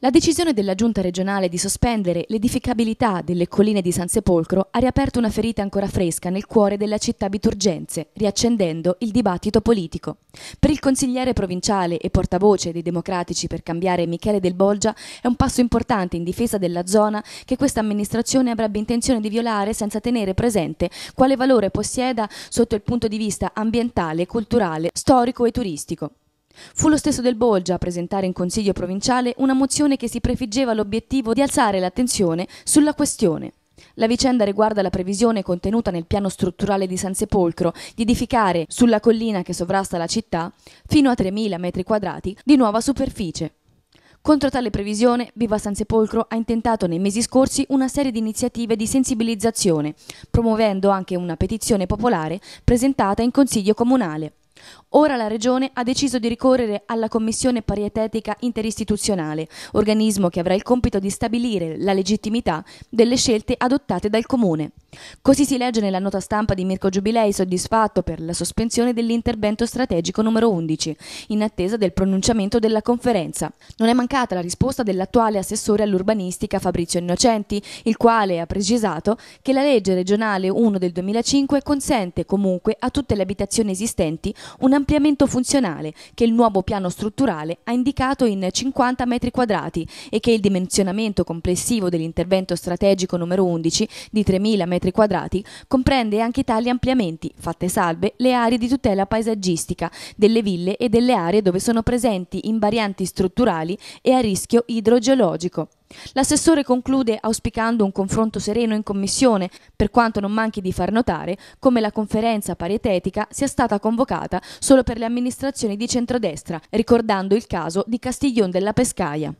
La decisione della giunta regionale di sospendere l'edificabilità delle colline di San Sepolcro ha riaperto una ferita ancora fresca nel cuore della città biturgenze, riaccendendo il dibattito politico. Per il consigliere provinciale e portavoce dei democratici per cambiare Michele Del Bolgia è un passo importante in difesa della zona che questa amministrazione avrebbe intenzione di violare senza tenere presente quale valore possieda sotto il punto di vista ambientale, culturale, storico e turistico. Fu lo stesso Del Bolgia a presentare in Consiglio provinciale una mozione che si prefiggeva l'obiettivo di alzare l'attenzione sulla questione. La vicenda riguarda la previsione contenuta nel piano strutturale di San Sepolcro di edificare sulla collina che sovrasta la città fino a 3.000 metri quadrati di nuova superficie. Contro tale previsione, Viva San Sepolcro ha intentato nei mesi scorsi una serie di iniziative di sensibilizzazione, promuovendo anche una petizione popolare presentata in Consiglio Comunale. Ora la Regione ha deciso di ricorrere alla Commissione Parietetica Interistituzionale, organismo che avrà il compito di stabilire la legittimità delle scelte adottate dal Comune. Così si legge nella nota stampa di Mirko Giubilei soddisfatto per la sospensione dell'intervento strategico numero 11, in attesa del pronunciamento della conferenza. Non è mancata la risposta dell'attuale assessore all'urbanistica Fabrizio Innocenti, il quale ha precisato che la legge regionale 1 del 2005 consente comunque a tutte le abitazioni esistenti un ampliamento funzionale che il nuovo piano strutturale ha indicato in 50 metri quadrati e che il dimensionamento complessivo dell'intervento strategico numero 11 di 3.000 metri quadrati comprende anche tali ampliamenti, fatte salve le aree di tutela paesaggistica delle ville e delle aree dove sono presenti invarianti strutturali e a rischio idrogeologico. L'assessore conclude auspicando un confronto sereno in commissione, per quanto non manchi di far notare come la conferenza paritetica sia stata convocata solo per le amministrazioni di centrodestra, ricordando il caso di Castiglion della Pescaia.